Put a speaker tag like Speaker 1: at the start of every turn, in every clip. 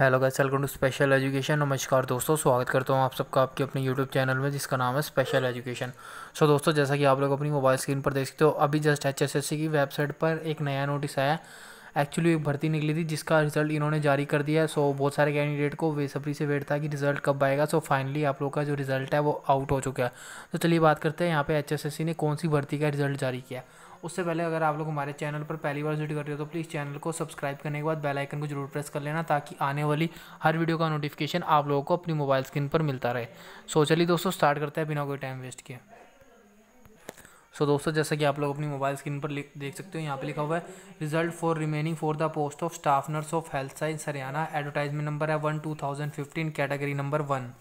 Speaker 1: hello guys welcome to special education नमस्कार दोस्तों स्वागत करता हूँ आप सबका आपके अपने यूट्यूब चैनल में जिसका नाम है स्पेशल एजुकेशन सो दोस्तों जैसा कि आप लोग अपनी मोबाइल स्क्रीन पर देख सकते हो अभी जस्ट एच की वेबसाइट पर एक नया नोटिस आया एक्चुअली एक भर्ती निकली थी जिसका रिज़ल्ट इन्होंने जारी कर दिया सो बहुत सारे कैंडिडेट को बेसब्री से वेट था कि रिज़ल्ट कब आएगा सो फाइनली आप लोग का जो रिज़ल्ट है वो आउट हो चुका है तो चलिए बात करते हैं यहाँ पे एच ने कौन सी भर्ती का रिज़ल्ट जारी किया उससे पहले अगर आप लोग हमारे चैनल पर पहली बार विजिट कर रहे हो तो प्लीज़ चैनल को सब्सक्राइब करने के बाद बेल आइकन को जरूर प्रेस कर लेना ताकि आने वाली हर वीडियो का नोटिफिकेशन आप लोगों को अपनी मोबाइल स्क्रीन पर मिलता रहे सो चलिए दोस्तों स्टार्ट करते हैं बिना कोई टाइम वेस्ट किए सो दोस्तों जैसा कि आप लोग अपनी मोबाइल स्क्रीन पर देख सकते हो यहाँ पे लिखा हुआ है result for remaining for the post of staff nurse of health science Haryana advertisement number है one two thousand fifteen category number one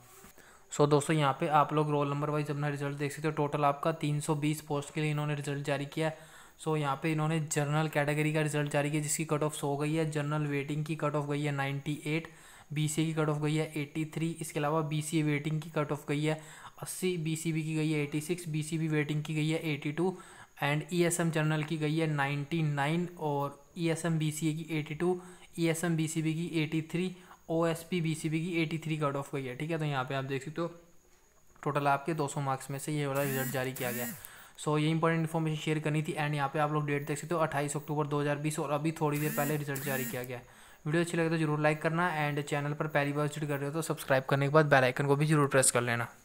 Speaker 1: so दोस्तों यहाँ पे आप लोग रोल नंबर वाइज अपना रिजल्ट देख सकते हो टोटल आपका तीन सौ बीस पोस्ट के लिए इन्होंने रिजल्ट जारी किया है सो यहाँ पे इन्होंने जनरल कैटेगरी का रिजल्ट जारी किया जिसकी कट ऑफ सो गई है जनरल वेटिंग की कट ऑफ गई है नाइन्टी सी ए की कट ऑफ गई है थ्री इसके अलावा ए वेटिंग की कट ऑफ गई है अस्सी बी की गई है एटी सिक्स बी वेटिंग की गई है eighty two and E S M general की गई है नाइन्टी नाइन और E S M B C A की eighty two E S M B C B की eighty three O S P B C B की eighty three cut off गई है ठीक है तो यहाँ पे आप देख सकते हो टोटल आपके दो सौ मार्क्स में से ये वाला रिजल्ट जारी किया गया सो so, ये इंपॉर्टेंट इन्फॉर्मेशन शेयर करनी थी एंड यहाँ पे आप लोग डेट देख सकते हो अट्ठाईस अक्टूबर दो हज़ार बीस और अभी थोड़ी देर पहले रिजल्ट जारी किया गया वीडियो अच्छी लगे तो जरूर लाइक करना एंड चैनल पर पहली बार विजिट कर रहे हो तो सब्सक्राइब करने के बाद बेल आइकन को भी जरूर प्रेस कर लेना